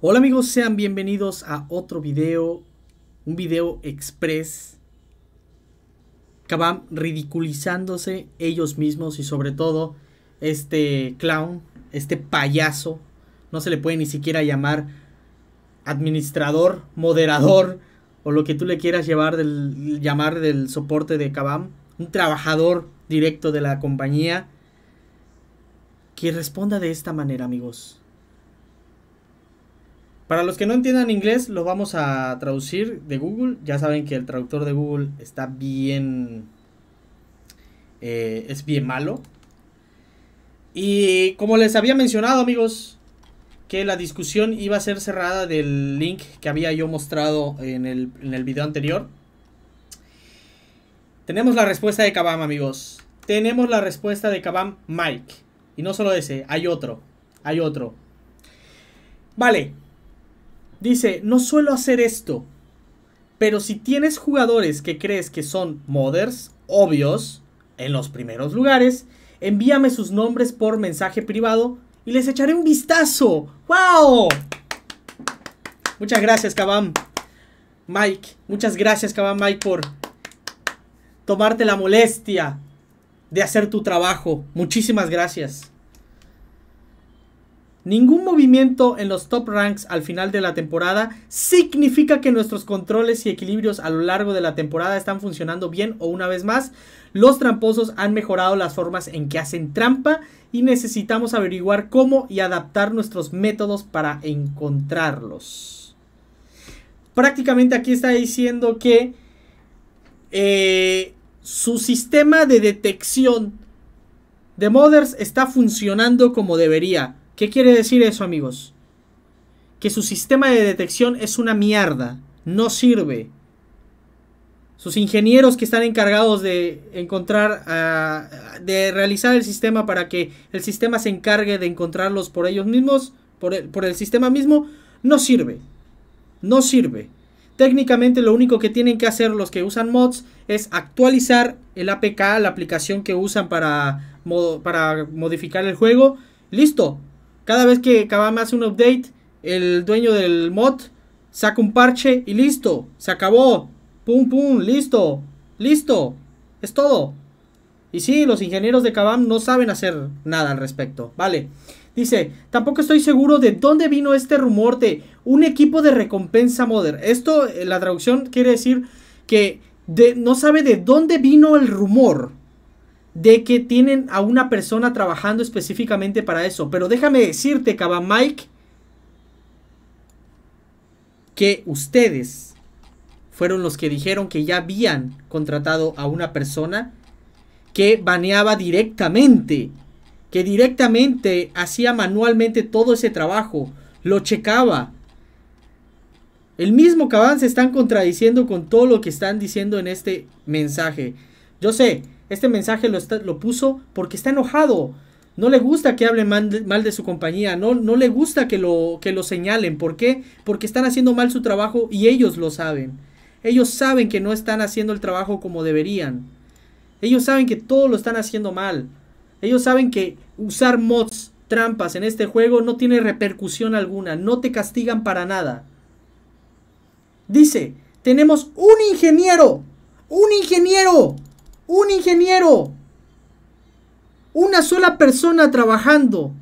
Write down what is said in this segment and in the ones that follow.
Hola amigos, sean bienvenidos a otro video, un video express. Kabam ridiculizándose ellos mismos y sobre todo este clown, este payaso, no se le puede ni siquiera llamar administrador, moderador o lo que tú le quieras llevar del, llamar del soporte de Kabam, un trabajador directo de la compañía que responda de esta manera, amigos para los que no entiendan inglés, lo vamos a traducir de Google. Ya saben que el traductor de Google está bien... Eh, es bien malo. Y como les había mencionado, amigos, que la discusión iba a ser cerrada del link que había yo mostrado en el, en el video anterior. Tenemos la respuesta de Kabam, amigos. Tenemos la respuesta de Kabam Mike. Y no solo ese, hay otro. Hay otro. Vale, Dice, no suelo hacer esto, pero si tienes jugadores que crees que son mothers, obvios, en los primeros lugares, envíame sus nombres por mensaje privado y les echaré un vistazo. ¡Wow! Muchas gracias, Kabam. Mike, muchas gracias, Kabam Mike, por tomarte la molestia de hacer tu trabajo. Muchísimas gracias. Ningún movimiento en los top ranks al final de la temporada significa que nuestros controles y equilibrios a lo largo de la temporada están funcionando bien o una vez más, los tramposos han mejorado las formas en que hacen trampa y necesitamos averiguar cómo y adaptar nuestros métodos para encontrarlos. Prácticamente aquí está diciendo que eh, su sistema de detección de modders está funcionando como debería. ¿Qué quiere decir eso, amigos? Que su sistema de detección es una mierda, no sirve. Sus ingenieros que están encargados de encontrar, ah, de realizar el sistema para que el sistema se encargue de encontrarlos por ellos mismos, por el, sistema mismo, no sirve. No sirve. Técnicamente lo único que tienen que hacer los que usan mods es actualizar el APK, la aplicación que usan para, para modificar el juego. Listo, cada vez que Kabam hace un update, el dueño del mod saca un parche y listo, se acabó. Pum, pum, listo, listo. Es todo. Y sí, los ingenieros de Kabam no saben hacer nada al respecto. Vale. Dice, tampoco estoy seguro de dónde vino este rumor de un equipo de recompensa modder. Esto, eh, la traducción quiere decir que no sabe de dónde vino el rumor de que tienen a una persona trabajando específicamente para eso. Pero déjame decirte, Caban Mike, que ustedes fueron los que dijeron que ya habían contratado a una persona que baneaba directamente, que directamente hacía manualmente todo ese trabajo, lo checaba. El mismo Caban se están contradiciendo con todo lo que están diciendo en este mensaje. Yo sé, este mensaje lo, puso porque está enojado. No le gusta que hable mal de, su compañía, no, le gusta que lo, que lo señalen. ¿Por qué? Porque están haciendo mal su trabajo y ellos lo saben. Ellos saben que no están haciendo el trabajo como deberían. Ellos saben que todo lo están haciendo mal. Ellos saben que usar mods, trampas en este juego no tiene repercusión alguna, no te castigan para nada. Dice, tenemos un ingeniero, un ingeniero un ingeniero, una sola persona trabajando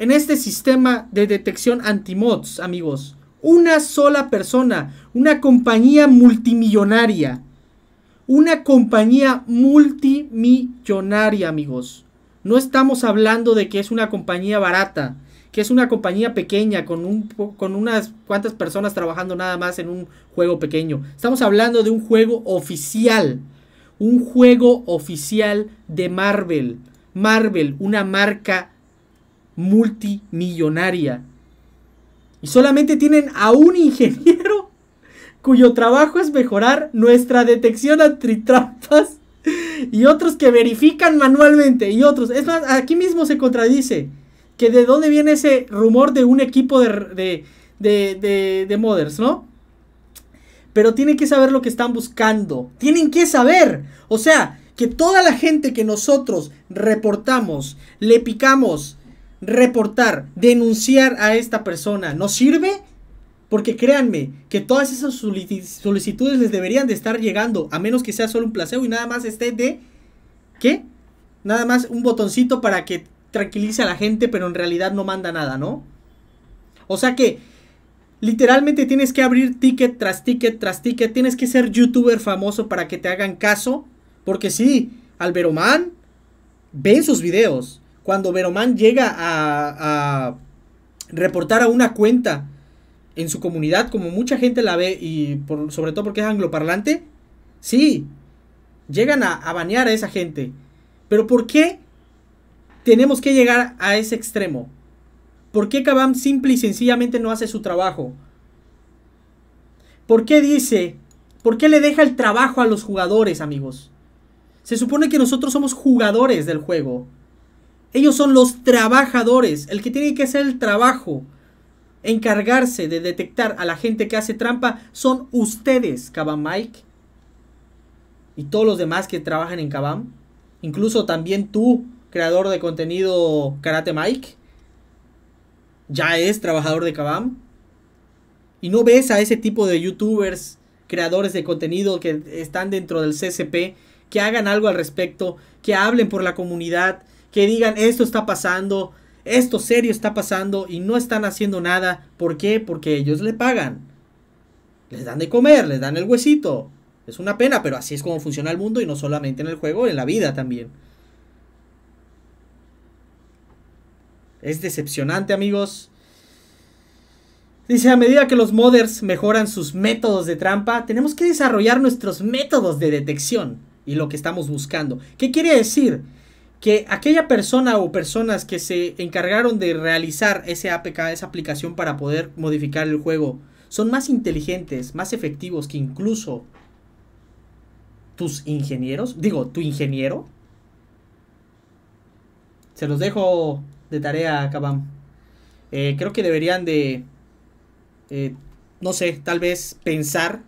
en este sistema de detección anti-mods, amigos. Una sola persona, una compañía multimillonaria. Una compañía multimillonaria, amigos. No estamos hablando de que es una compañía barata, que es una compañía pequeña con, un, con unas cuantas personas trabajando nada más en un juego pequeño. Estamos hablando de un juego oficial un juego oficial de Marvel. Marvel, una marca multimillonaria. Y solamente tienen a un ingeniero cuyo trabajo es mejorar nuestra detección a tritrapas. y otros que verifican manualmente y otros. Es más, aquí mismo se contradice que de dónde viene ese rumor de un equipo de, de, de, de, de ¿no? pero tienen que saber lo que están buscando. Tienen que saber. O sea, que toda la gente que nosotros reportamos, le picamos, reportar, denunciar a esta persona, ¿nos sirve? Porque créanme que todas esas solicitudes les deberían de estar llegando, a menos que sea solo un placebo y nada más esté de... ¿Qué? Nada más un botoncito para que tranquilice a la gente, pero en realidad no manda nada, ¿no? O sea que Literalmente tienes que abrir ticket tras ticket tras ticket. Tienes que ser youtuber famoso para que te hagan caso. Porque sí, al ve ven sus videos. Cuando Veroman llega a, reportar a una cuenta en su comunidad, como mucha gente la ve, y sobre todo porque es angloparlante, sí, llegan a, a, banear a esa gente. Pero ¿por qué tenemos que llegar a ese extremo? ¿Por qué Kabam simple y sencillamente no hace su trabajo? ¿Por qué dice? ¿Por qué le deja el trabajo a los jugadores, amigos? Se supone que nosotros somos jugadores del juego. Ellos son los trabajadores. El que tiene que hacer el trabajo, encargarse de detectar a la gente que hace trampa, son ustedes, Kabam Mike. Y todos los demás que trabajan en Kabam. Incluso también tú, creador de contenido Karate Mike ya es trabajador de Kabam. Y no ves a ese tipo de youtubers, creadores de contenido que están dentro del CCP, que hagan algo al respecto, que hablen por la comunidad, que digan esto está pasando, esto serio está pasando y no están haciendo nada. ¿Por qué? Porque ellos le pagan. Les dan de comer, les dan el huesito. Es una pena, pero así es como funciona el mundo y no solamente en el juego, en la vida también. Es decepcionante, amigos. Dice, a medida que los modders mejoran sus métodos de trampa, tenemos que desarrollar nuestros métodos de detección y lo que estamos buscando. ¿Qué quiere decir? Que aquella persona o personas que se encargaron de realizar ese APK, esa aplicación para poder modificar el juego, son más inteligentes, más efectivos que incluso tus ingenieros. Digo, tu ingeniero. Se los dejo de tarea, Kabam. Eh, creo que deberían de, eh, no sé, tal vez pensar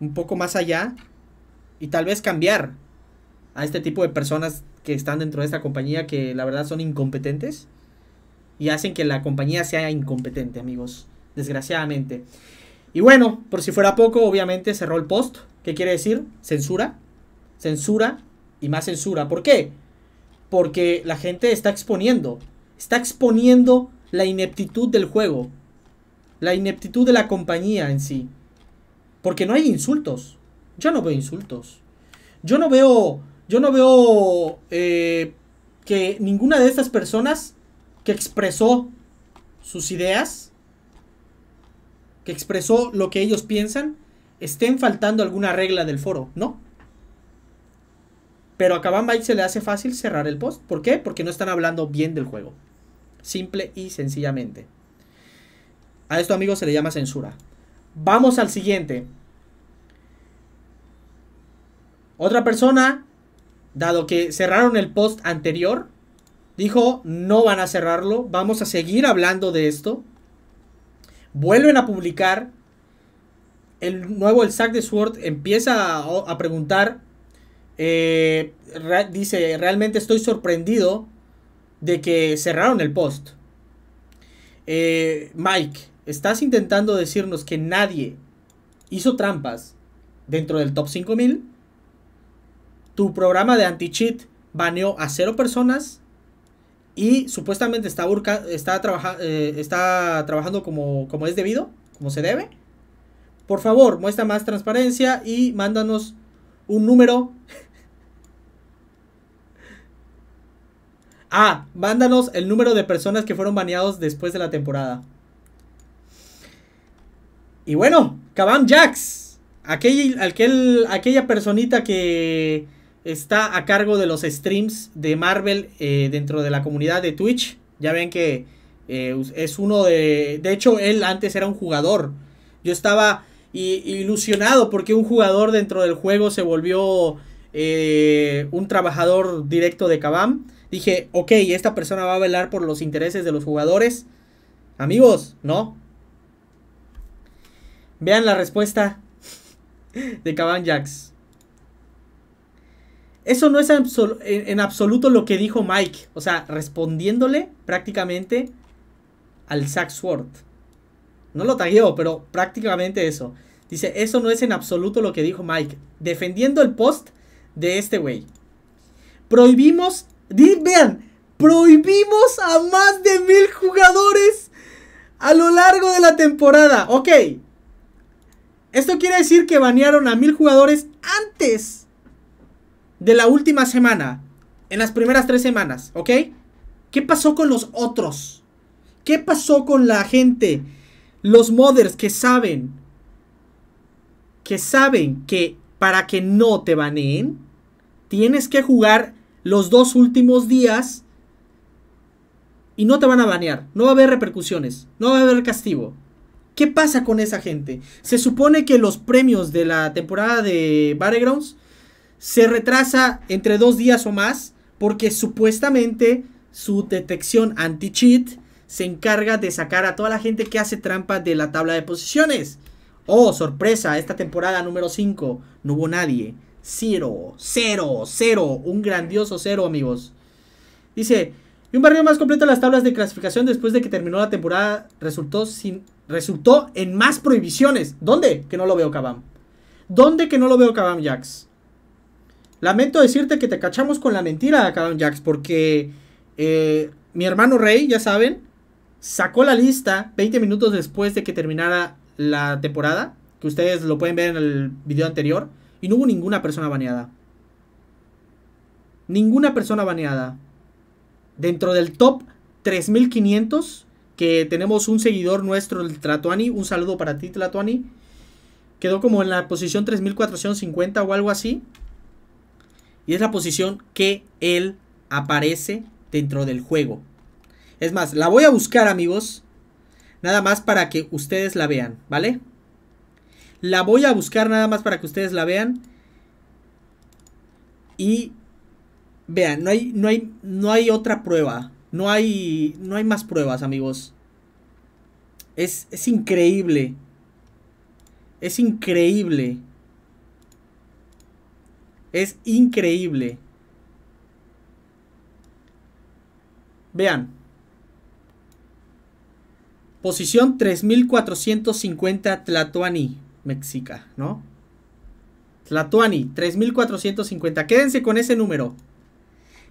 un poco más allá y tal vez cambiar a este tipo de personas que están dentro de esta compañía que la verdad son incompetentes y hacen que la compañía sea incompetente, amigos, desgraciadamente. Y bueno, por si fuera poco, obviamente cerró el post. ¿Qué quiere decir? Censura. Censura y más censura. ¿Por qué? porque la gente está exponiendo, está exponiendo la ineptitud del juego, la ineptitud de la compañía en sí. Porque no hay insultos. Yo no veo insultos. Yo no veo, yo no veo eh, que ninguna de estas personas que expresó sus ideas, que expresó lo que ellos piensan, estén faltando alguna regla del foro, ¿no? Pero a Kabambite se le hace fácil cerrar el post. ¿Por qué? Porque no están hablando bien del juego. Simple y sencillamente. A esto, amigos, se le llama censura. Vamos al siguiente. Otra persona, dado que cerraron el post anterior, dijo, no van a cerrarlo, vamos a seguir hablando de esto. Vuelven a publicar. El nuevo, el sac de Sword, empieza a preguntar eh, dice, realmente estoy sorprendido de que cerraron el post. Eh, Mike, estás intentando decirnos que nadie hizo trampas dentro del top 5000. Tu programa de anti-cheat baneó a cero personas. Y supuestamente está, está, eh, está trabajando como, como es debido, como se debe. Por favor, muestra más transparencia y mándanos un número. Ah, mándanos el número de personas que fueron baneados después de la temporada. Y bueno, Kabam Jax. Aquel, aquella personita que está a cargo de los streams de Marvel eh, dentro de la comunidad de Twitch. Ya ven que eh, es uno de... De hecho, él antes era un jugador. Yo estaba y, ilusionado porque un jugador dentro del juego se volvió eh, un trabajador directo de Kabam. Dije, ok, esta persona va a velar por los intereses de los jugadores. Amigos, no. Vean la respuesta de Kabam Jax. Eso no es en, absoluto lo que dijo Mike. O sea, respondiéndole prácticamente al Zack Sword. No lo tagueó, pero prácticamente eso. Dice, eso no es en absoluto lo que dijo Mike. Defendiendo el post de este güey. Prohibimos... Vean, prohibimos a más de mil jugadores a lo largo de la temporada. Ok. Esto quiere decir que banearon a mil jugadores antes de la última semana. En las primeras tres semanas, ¿ok? ¿Qué pasó con los otros? ¿Qué pasó con la gente? Los modders que saben, que saben que para que no te baneen, tienes que jugar los dos últimos días y no te van a banear. No va a haber repercusiones, no va a haber castigo. ¿Qué pasa con esa gente? Se supone que los premios de la temporada de Battlegrounds se retrasa entre dos días o más porque supuestamente su detección anti-cheat se encarga de sacar a toda la gente que hace trampa de la tabla de posiciones. Oh, sorpresa, esta temporada número 5 no hubo nadie. Cero, cero, cero. Un grandioso cero, amigos. Dice, y un barrio más completo en las tablas de clasificación después de que terminó la temporada resultó, sin, resultó en más prohibiciones. ¿Dónde? Que no lo veo, Kabam. ¿Dónde que no lo veo, Kabam Jax? Lamento decirte que te cachamos con la mentira, Kabam Jax, porque eh, mi hermano Rey, ya saben, sacó la lista 20 minutos después de que terminara la temporada, que ustedes lo pueden ver en el video anterior, y no hubo ninguna persona baneada. Ninguna persona baneada. Dentro del top 3500, que tenemos un seguidor nuestro, el Tlatuani, un saludo para ti, Tlatuani. Quedó como en la posición 3450 o algo así. Y es la posición que él aparece dentro del juego. Es más, la voy a buscar, amigos. Nada más para que ustedes la vean, ¿vale? La voy a buscar nada más para que ustedes la vean. Y vean, no hay, no hay, no hay otra prueba. No hay, no hay más pruebas, amigos. Es, es increíble. Es increíble. Es increíble. Vean. Posición 3450 Tlatuani, Mexica, ¿no? Tlatuani, 3450. Quédense con ese número.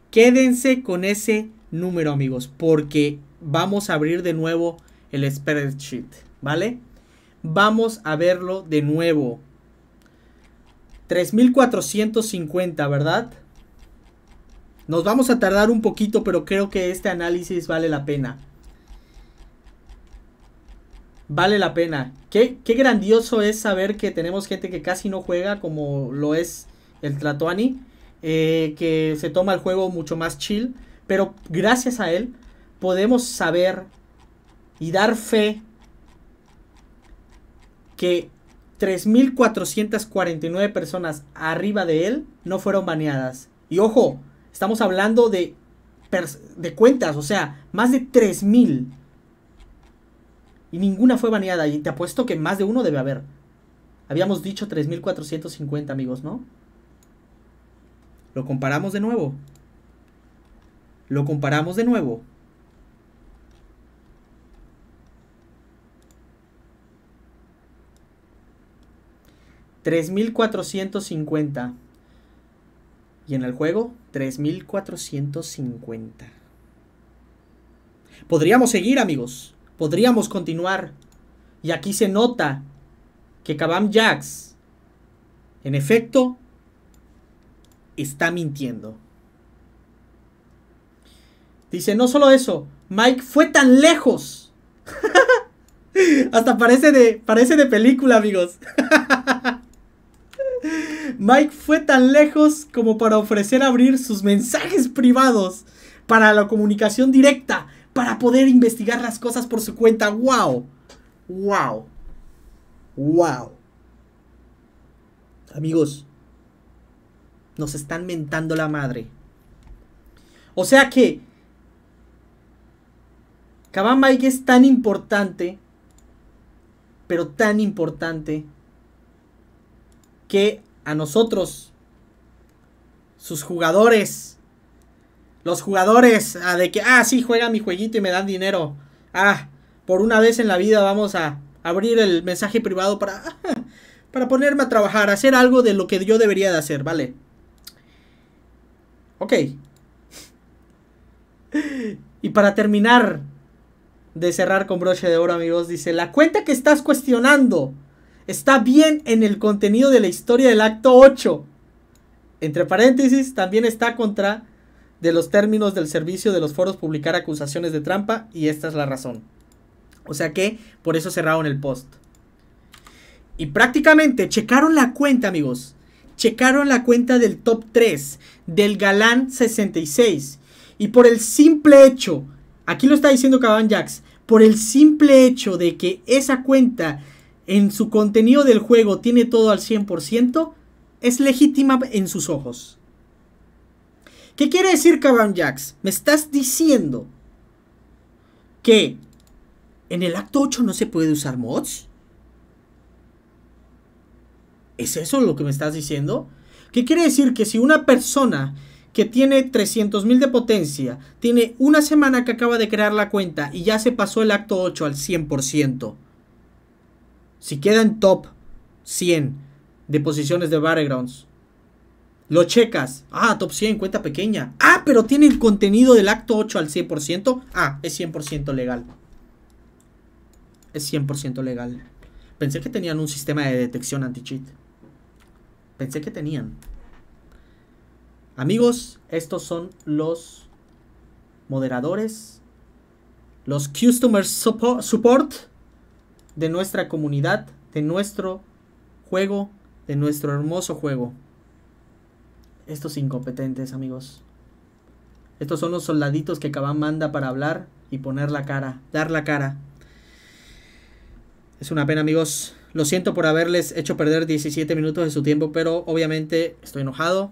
Quédense con ese número, amigos, porque vamos a abrir de nuevo el spreadsheet, ¿vale? Vamos a verlo de nuevo. 3450, ¿verdad? Nos vamos a tardar un poquito, pero creo que este análisis vale la pena vale la pena. Qué, grandioso es saber que tenemos gente que casi no juega, como lo es el Tratoani. Eh, que se toma el juego mucho más chill, pero gracias a él podemos saber y dar fe que 3.449 personas arriba de él no fueron baneadas. Y ojo, estamos hablando de, de cuentas, o sea, más de 3.000. Y ninguna fue baneada. Y te apuesto que más de uno debe haber. Habíamos dicho 3.450 amigos, ¿no? Lo comparamos de nuevo. Lo comparamos de nuevo. $3,450. Y en el juego, 3.450. Podríamos seguir, amigos. Podríamos continuar. Y aquí se nota que Kabam Jax, en efecto, está mintiendo. Dice, no solo eso, Mike fue tan lejos. Hasta parece de, parece de película, amigos. Mike fue tan lejos como para ofrecer abrir sus mensajes privados para la comunicación directa para poder investigar las cosas por su cuenta. ¡Wow! ¡Wow! ¡Wow! Amigos, nos están mentando la madre. O sea que que es tan importante, pero tan importante, que a nosotros, sus jugadores, los jugadores, ah, de que, ah, sí, juegan mi jueguito y me dan dinero. Ah, por una vez en la vida vamos a abrir el mensaje privado para, para ponerme a trabajar, hacer algo de lo que yo debería de hacer, ¿vale? Ok. y para terminar de cerrar con broche de oro, amigos, dice, la cuenta que estás cuestionando está bien en el contenido de la historia del acto 8. Entre paréntesis, también está contra de los términos del servicio de los foros publicar acusaciones de trampa y esta es la razón. O sea que por eso cerraron el post. Y prácticamente checaron la cuenta, amigos. Checaron la cuenta del top 3, del galán 66. Y por el simple hecho, aquí lo está diciendo Caban Jax, por el simple hecho de que esa cuenta en su contenido del juego tiene todo al 100%, es legítima en sus ojos. ¿Qué quiere decir, cabrón Jax? Me estás diciendo que en el acto 8 no se puede usar mods. ¿Es eso lo que me estás diciendo? ¿Qué quiere decir que si una persona que tiene 300.000 de potencia, tiene una semana que acaba de crear la cuenta y ya se pasó el acto 8 al 100%. Si queda en top 100 de posiciones de Battlegrounds, lo checas. Ah, top 100, cuenta pequeña. Ah, pero tiene el contenido del acto 8 al 100%. Ah, es 100% legal. Es 100% legal. Pensé que tenían un sistema de detección anti-cheat. Pensé que tenían. Amigos, estos son los moderadores, los customer support de nuestra comunidad, de nuestro juego, de nuestro hermoso juego estos incompetentes, amigos. Estos son los soldaditos que Kabam manda para hablar y poner la cara, dar la cara. Es una pena, amigos. Lo siento por haberles hecho perder 17 minutos de su tiempo, pero obviamente estoy enojado.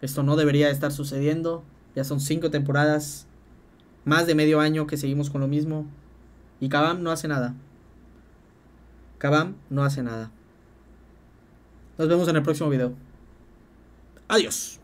Esto no debería estar sucediendo. Ya son 5 temporadas, más de medio año que seguimos con lo mismo. Y Kabam no hace nada. Kabam no hace nada. Nos vemos en el próximo video. Adiós.